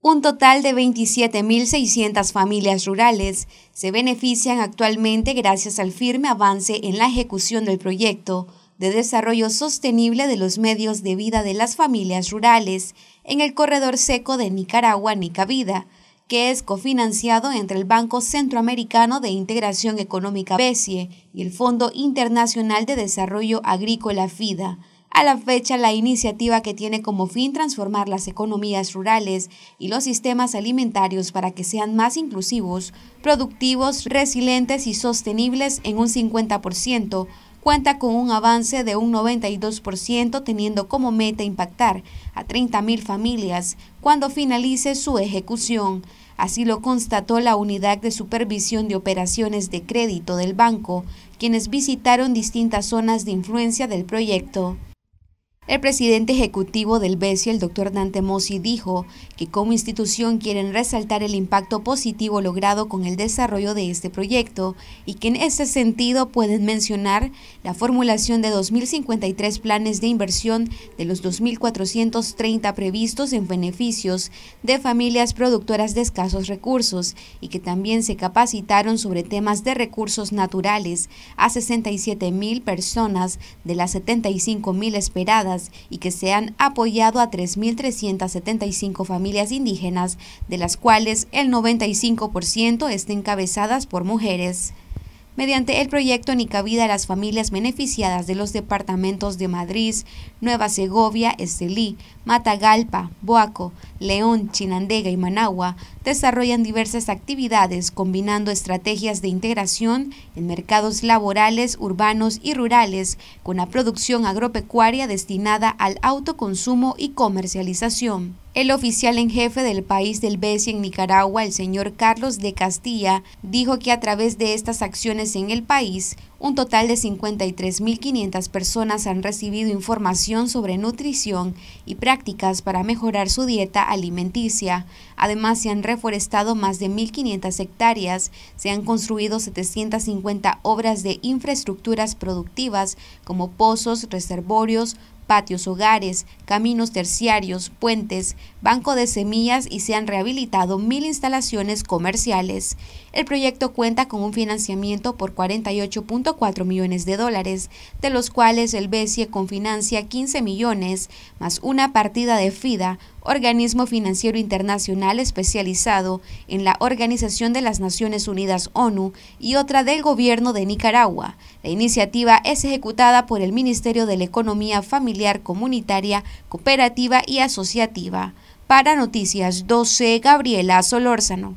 Un total de 27.600 familias rurales se benefician actualmente gracias al firme avance en la ejecución del proyecto de desarrollo sostenible de los medios de vida de las familias rurales en el corredor seco de Nicaragua Nicavida, que es cofinanciado entre el Banco Centroamericano de Integración Económica BESIE y el Fondo Internacional de Desarrollo Agrícola FIDA a la fecha, la iniciativa que tiene como fin transformar las economías rurales y los sistemas alimentarios para que sean más inclusivos, productivos, resilientes y sostenibles en un 50%, cuenta con un avance de un 92% teniendo como meta impactar a 30.000 familias cuando finalice su ejecución. Así lo constató la Unidad de Supervisión de Operaciones de Crédito del banco, quienes visitaron distintas zonas de influencia del proyecto. El presidente ejecutivo del BESI, el doctor Dante Mossi, dijo que como institución quieren resaltar el impacto positivo logrado con el desarrollo de este proyecto y que en ese sentido pueden mencionar la formulación de 2.053 planes de inversión de los 2.430 previstos en beneficios de familias productoras de escasos recursos y que también se capacitaron sobre temas de recursos naturales a 67.000 personas de las 75.000 esperadas y que se han apoyado a 3.375 familias indígenas, de las cuales el 95% está encabezadas por mujeres mediante el proyecto Nica Vida, las familias beneficiadas de los departamentos de Madrid, Nueva Segovia, Estelí, Matagalpa, Boaco, León, Chinandega y Managua desarrollan diversas actividades combinando estrategias de integración en mercados laborales, urbanos y rurales con la producción agropecuaria destinada al autoconsumo y comercialización. El oficial en jefe del país del BESI en Nicaragua, el señor Carlos de Castilla, dijo que a través de estas acciones en el país, un total de 53.500 personas han recibido información sobre nutrición y prácticas para mejorar su dieta alimenticia. Además, se han reforestado más de 1.500 hectáreas, se han construido 750 obras de infraestructuras productivas como pozos, reservorios, patios hogares, caminos terciarios, puentes, banco de semillas y se han rehabilitado mil instalaciones comerciales. El proyecto cuenta con un financiamiento por 48.4 millones de dólares, de los cuales el BESIE confinancia 15 millones, más una partida de FIDA organismo financiero internacional especializado en la Organización de las Naciones Unidas ONU y otra del gobierno de Nicaragua. La iniciativa es ejecutada por el Ministerio de la Economía Familiar Comunitaria, Cooperativa y Asociativa. Para Noticias 12, Gabriela Solórzano.